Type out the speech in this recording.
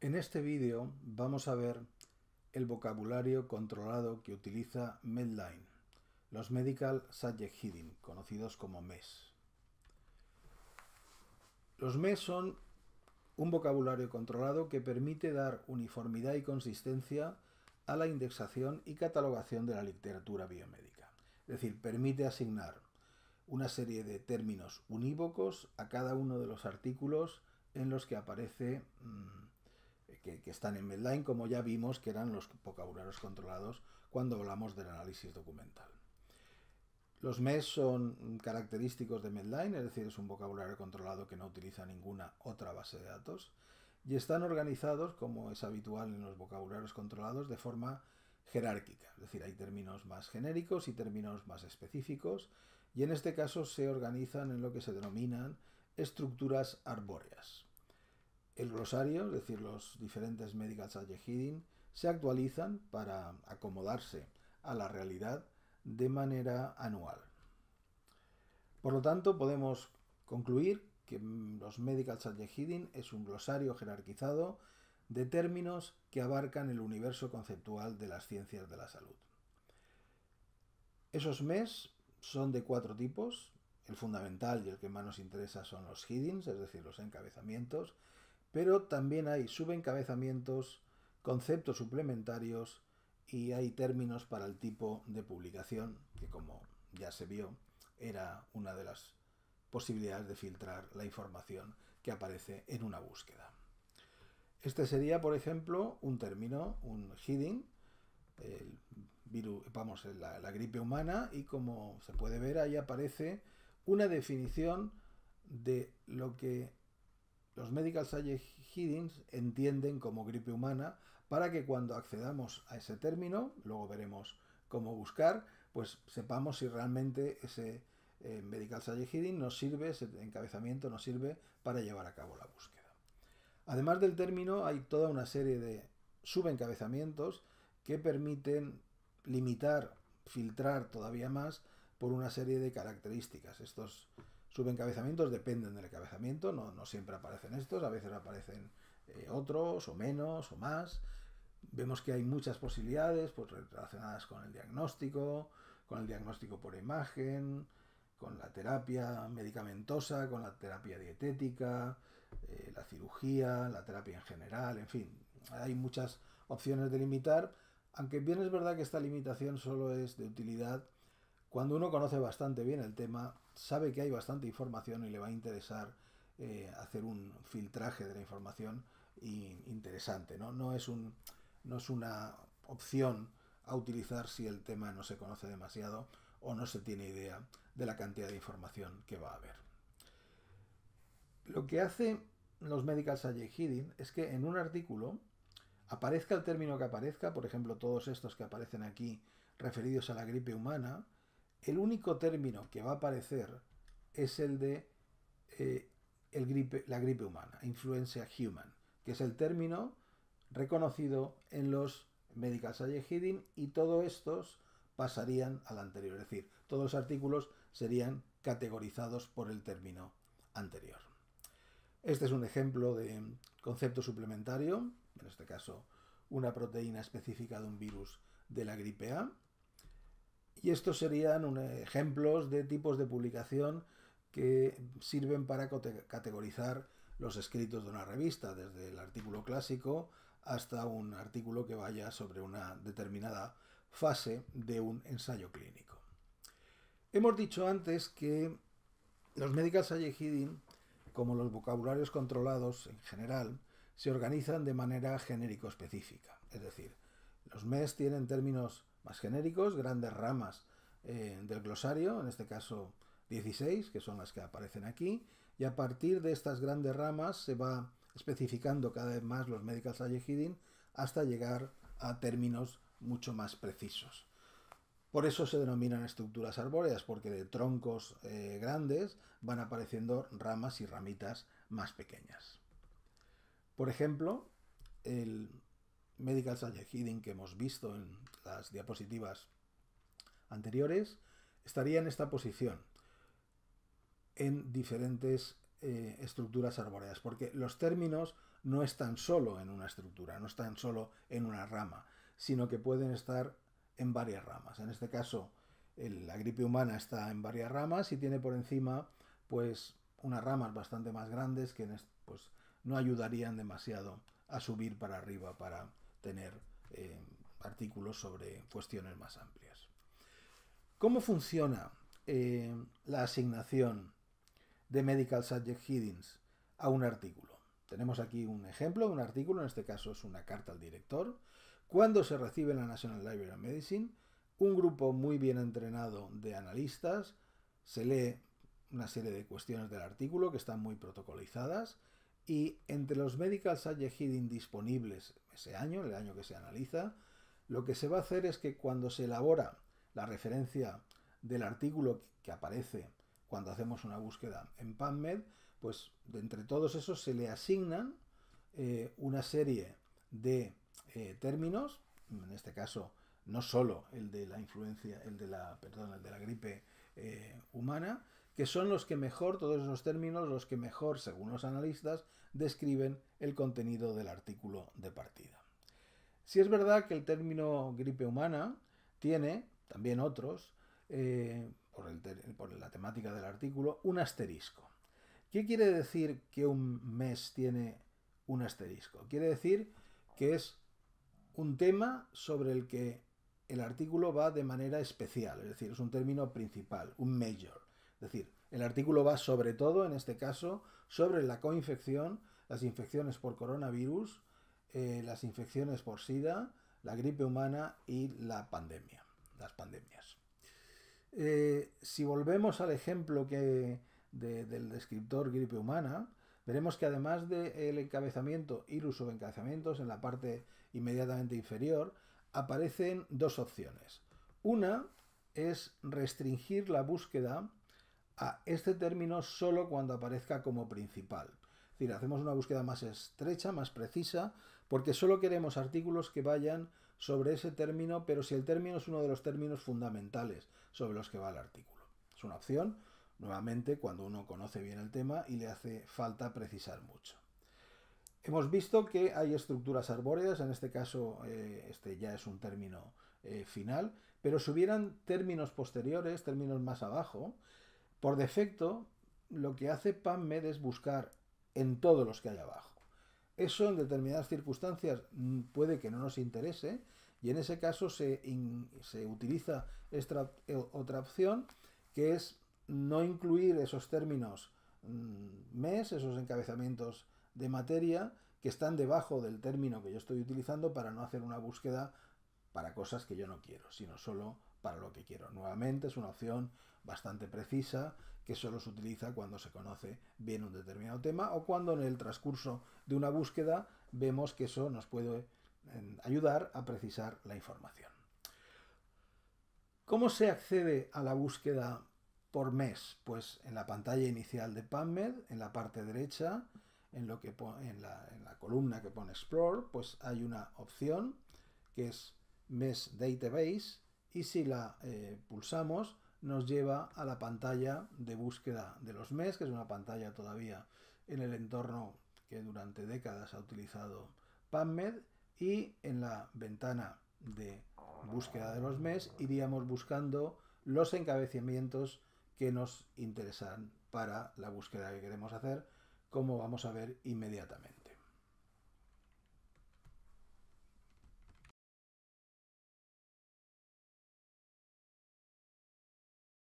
En este vídeo vamos a ver el vocabulario controlado que utiliza Medline, los Medical Subject Heading, conocidos como MES. Los MES son un vocabulario controlado que permite dar uniformidad y consistencia a la indexación y catalogación de la literatura biomédica. Es decir, permite asignar una serie de términos unívocos a cada uno de los artículos en los que aparece mm, que, que, están en Medline, como ya vimos que eran los vocabularios controlados cuando hablamos del análisis documental. Los MES son característicos de Medline, es decir, es un vocabulario controlado que no utiliza ninguna otra base de datos y están organizados, como es habitual en los vocabularios controlados, de forma jerárquica. Es decir, hay términos más genéricos y términos más específicos, y en este caso se organizan en lo que se denominan estructuras arbóreas. El glosario, es decir, los diferentes Medical Sage se actualizan para acomodarse a la realidad de manera anual. Por lo tanto, podemos concluir que los Medical hidden es un glosario jerarquizado de términos que abarcan el universo conceptual de las ciencias de la salud. Esos MES son de cuatro tipos. El fundamental y el que más nos interesa son los headings, es decir, los encabezamientos, pero también hay subencabezamientos, conceptos suplementarios y hay términos para el tipo de publicación, que como ya se vio, era una de las posibilidades de filtrar la información que aparece en una búsqueda. Este sería, por ejemplo, un término, un heading, el virus, vamos, la, la gripe humana, y como se puede ver, ahí aparece una definición de lo que los Medical Science Headings entienden como gripe humana para que cuando accedamos a ese término, luego veremos cómo buscar, pues sepamos si realmente ese en Medical Science Heading, nos sirve, ese encabezamiento nos sirve para llevar a cabo la búsqueda. Además del término, hay toda una serie de subencabezamientos que permiten limitar, filtrar todavía más por una serie de características. Estos subencabezamientos dependen del encabezamiento, no, siempre aparecen estos, a veces aparecen eh, otros o menos o más. Vemos que hay muchas posibilidades pues, relacionadas con el diagnóstico, con el diagnóstico por imagen, con la terapia medicamentosa, con la terapia dietética, eh, la cirugía, la terapia en general, en fin, hay muchas opciones de limitar, aunque bien es verdad que esta limitación solo es de utilidad cuando uno conoce bastante bien el tema, sabe que hay bastante información y le va a interesar eh, hacer un filtraje de la información interesante, ¿no? es, no es una opción a utilizar si el tema no se conoce demasiado o no se tiene idea de la cantidad de información que va a haber. Lo que hacen los Medical Science Heading es que en un artículo aparezca el término que aparezca, por ejemplo, todos estos que aparecen aquí referidos a la gripe humana, el único término que va a aparecer es el de eh, la gripe humana, Influencia human, que es el término reconocido en los Medical Science Heading y todos estos pasarían al anterior. Es decir, todos los artículos serían categorizados por el término anterior. Este es un ejemplo de concepto suplementario, en este caso una proteína específica de un virus de la gripe A. Y estos serían ejemplos de tipos de publicación que sirven para categorizar los escritos de una revista, desde el artículo clásico hasta un artículo que vaya sobre una determinada fase de un ensayo clínico. Hemos dicho antes que los medical science como los vocabularios controlados en general, se organizan de manera genérico-específica. Es decir, los MES tienen términos más genéricos, grandes ramas eh, del glosario, en este caso 16, que son las que aparecen aquí, y a partir de estas grandes ramas se va especificando cada vez más los medical science hasta llegar a términos mucho más precisos. Por eso se denominan estructuras arbóreas, porque de troncos eh, grandes van apareciendo ramas y ramitas más pequeñas. Por ejemplo, el Medical Science Heading que hemos visto en las diapositivas anteriores estaría en esta posición en diferentes eh, estructuras arbóreas, porque los términos no están solo en una estructura, no están solo en una rama, sino que pueden estar en varias ramas. En este caso, la gripe humana está en varias ramas y tiene por encima pues unas ramas bastante más grandes que pues, no ayudarían demasiado a subir para arriba para tener eh, artículos sobre cuestiones más amplias. ¿Cómo funciona eh, la asignación de Medical Subject Headings a un artículo? Tenemos aquí un ejemplo, un artículo, en este caso es una carta al director, cuando se recibe en la National Library of Medicine, un grupo muy bien entrenado de analistas se lee una serie de cuestiones del artículo que están muy protocolizadas y entre los medical Science heading disponibles ese año, el año que se analiza, lo que se va a hacer es que cuando se elabora la referencia del artículo que aparece cuando hacemos una búsqueda en PubMed, pues entre todos esos se le asignan eh, una serie de eh, términos, en este caso no sólo el de la influencia, el de la, perdón, el de la gripe eh, humana, que son los que mejor, todos esos términos, los que mejor, según los analistas, describen el contenido del artículo de partida. Si es verdad que el término gripe humana tiene, también otros, eh, por, por la temática del artículo, un asterisco. ¿Qué quiere decir que un mes tiene un asterisco? Quiere decir que es un tema sobre el que el artículo va de manera especial, es decir, es un término principal, un major. Es decir, el artículo va sobre todo, en este caso, sobre la coinfección, las infecciones por coronavirus, eh, las infecciones por SIDA, la gripe humana y la pandemia, las pandemias. Eh, si volvemos al ejemplo que del descriptor gripe humana, veremos que además del encabezamiento y o encabezamientos en la parte inmediatamente inferior, aparecen dos opciones. Una es restringir la búsqueda a este término solo cuando aparezca como principal. Es decir, hacemos una búsqueda más estrecha, más precisa, porque solo queremos artículos que vayan sobre ese término, pero si el término es uno de los términos fundamentales sobre los que va el artículo. Es una opción, nuevamente, cuando uno conoce bien el tema y le hace falta precisar mucho. Hemos visto que hay estructuras arbóreas, en este caso eh, este ya es un término eh, final, pero si hubieran términos posteriores, términos más abajo, por defecto lo que hace PubMed es buscar en todos los que hay abajo. Eso en determinadas circunstancias mm, puede que no nos interese y en ese caso se, utiliza eh, otra opción que es no incluir esos términos mm, mes, esos encabezamientos de materia que están debajo del término que yo estoy utilizando para no hacer una búsqueda para cosas que yo no quiero, sino solo para lo que quiero. Nuevamente es una opción bastante precisa que solo se utiliza cuando se conoce bien un determinado tema o cuando en el transcurso de una búsqueda vemos que eso nos puede em, ayudar a precisar la información. ¿Cómo se accede a la búsqueda por mes? Pues en la pantalla inicial de PubMed, en la parte derecha, en, lo en la, columna que pone Explore, pues hay una opción que es Mes Database y si la eh, pulsamos nos lleva a la pantalla de búsqueda de los MES, que es una pantalla todavía en el entorno que durante décadas ha utilizado PubMed y en la ventana de búsqueda de los MES iríamos buscando los encabecimientos que nos interesan para la búsqueda que queremos hacer como vamos a ver inmediatamente.